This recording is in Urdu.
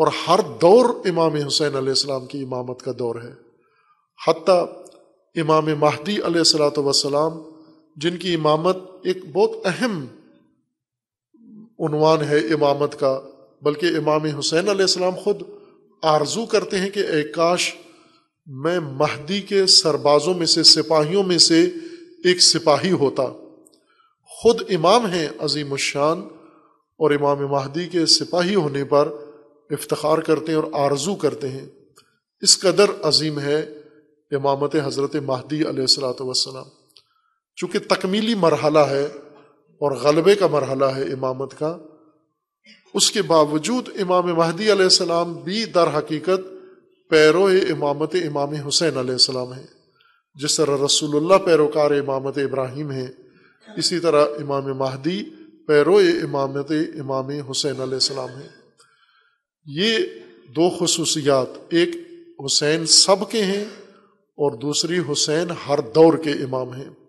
اور ہر دور امام حسین علیہ السلام کی امامت کا دور ہے حتیٰ امام مہدی علیہ السلاۃ وسلام جن کی امامت ایک بہت اہم عنوان ہے امامت کا بلکہ امام حسین علیہ السلام خود آرزو کرتے ہیں کہ اے کاش میں مہدی کے سربازوں میں سے سپاہیوں میں سے ایک سپاہی ہوتا خود امام ہیں عظیم الشان اور امام مہدی کے سپاہی ہونے پر افتخار کرتے ہیں اور آرزو کرتے ہیں اس قدر عظیم ہے امامت حضرت مہدی علیہ السلاۃ وسلام چونکہ تکمیلی مرحلہ ہے اور غلبے کا مرحلہ ہے امامت کا اس کے باوجود امام مہدی علیہ السلام بھی در حقیقت پیرو امامت امام حسین علیہ السلام ہیں جس طرح رسول اللہ پیروکار امامت ابراہیم ہیں اسی طرح امام مہدی پیرو امامت امام حسین علیہ السلام ہیں یہ دو خصوصیات ایک حسین سب کے ہیں اور دوسری حسین ہر دور کے امام ہیں